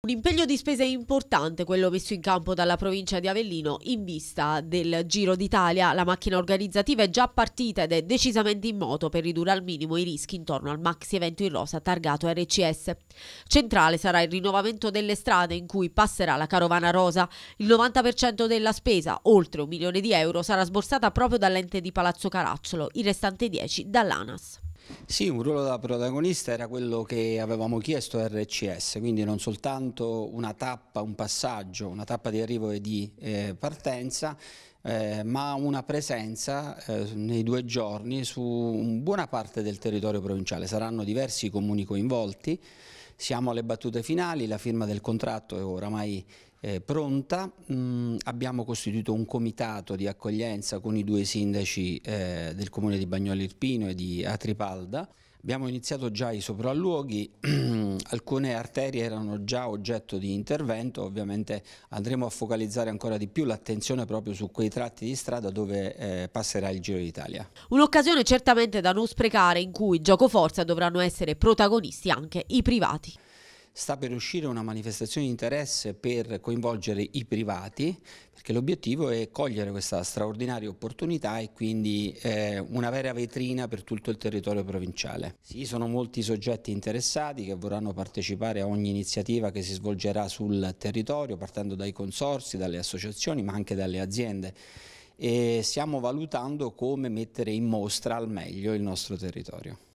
Un impegno di spesa importante quello messo in campo dalla provincia di Avellino in vista del Giro d'Italia. La macchina organizzativa è già partita ed è decisamente in moto per ridurre al minimo i rischi intorno al maxi evento in rosa targato RCS. Centrale sarà il rinnovamento delle strade in cui passerà la carovana rosa. Il 90% della spesa, oltre un milione di euro, sarà sborsata proprio dall'ente di Palazzo Caracciolo, il restante 10 dall'ANAS. Sì, un ruolo da protagonista era quello che avevamo chiesto a RCS, quindi non soltanto una tappa, un passaggio, una tappa di arrivo e di eh, partenza, eh, ma una presenza eh, nei due giorni su buona parte del territorio provinciale. Saranno diversi i comuni coinvolti, siamo alle battute finali, la firma del contratto è oramai eh, pronta. Mm, abbiamo costituito un comitato di accoglienza con i due sindaci eh, del comune di Bagnoli Irpino e di Atripalda. Abbiamo iniziato già i sopralluoghi, alcune arterie erano già oggetto di intervento, ovviamente andremo a focalizzare ancora di più l'attenzione proprio su quei tratti di strada dove eh, passerà il Giro d'Italia. Un'occasione certamente da non sprecare in cui gioco forza dovranno essere protagonisti anche i privati sta per uscire una manifestazione di interesse per coinvolgere i privati, perché l'obiettivo è cogliere questa straordinaria opportunità e quindi eh, una vera vetrina per tutto il territorio provinciale. Sì, sono molti soggetti interessati che vorranno partecipare a ogni iniziativa che si svolgerà sul territorio, partendo dai consorsi, dalle associazioni, ma anche dalle aziende e stiamo valutando come mettere in mostra al meglio il nostro territorio.